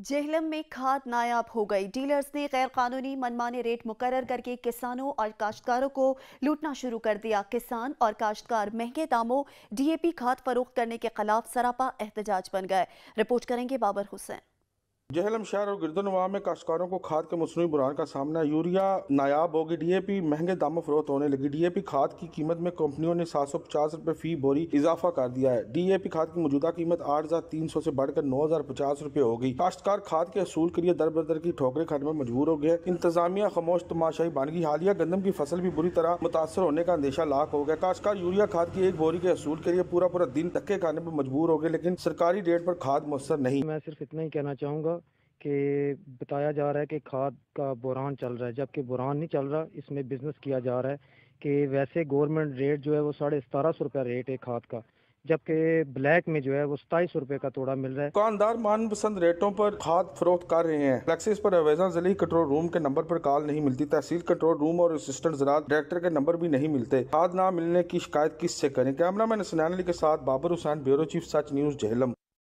जेहलम में खाद नायाब हो गई डीलर्स ने गैर कानूनी मनमाने रेट मुकर करके किसानों और काश्तकारों को लूटना शुरू कर दिया किसान और काश्तकार महंगे दामों डीएपी खाद फरोख्त करने के खिलाफ सरापा एहतजाज बन गए रिपोर्ट करेंगे बाबर हुसैन जहलम शहर और गिरदनवा में काश्तकारों को खाद के मसनू बुरान का सामना यूरिया नायाब होगी डीएपी महंगे दामों फरोत होने लगी डीएपी खाद की कीमत में कंपनियों ने सात सौ पचास रुपये फी बोरी इजाफा कर दिया है डीएपी खाद की मौजूदा कीमत आठ हजार तीन सौ से बढ़कर नौ हजार पचास रुपये होगी काश्तकार खाद के असूल के लिए दर बदर की ठोकरे खाने में मजबूर हो गए इंतजामिया खमोश तमाशाही बानगी हालिया गंदम की फसल भी बुरी तरह मुतासर होने का अंदेशा लाख हो गया काश्तकार यूरिया खाद की एक बोरी के असूल के लिए पूरा पूरा दिन धक्के खाने पर मजबूर हो गए लेकिन सरकारी रेट पर खाद मुसर नहीं मैं सिर्फ इतना ही कहना चाहूंगा कि बताया जा रहा है कि खाद का बुरान चल रहा है जबकि बुरान नहीं चल रहा इसमें बिज़नेस किया जा रहा है कि वैसे गवर्नमेंट रेट जो है वो साढ़े सतारह सौ रुपया रेट है खाद का जबकि ब्लैक में जो है वो सताईस रुपए का तोड़ा मिल रहा है दुकानदार मानपसंद रेटों पर खाद फरोख्त कर रहे हैं फ्लैक्सिस पर अवेजा जिले कंट्रोल रूम के नंबर पर कॉल नहीं मिलती तहसील कंट्रोल रूम और असिस्टेंट जरा डायरेक्टर के नंबर भी नहीं मिलते खाद ना मिलने की शिकायत किससे करें कैमरा मैन सनान अली के साथ Babar Hussain bureau chief Sach news जहलम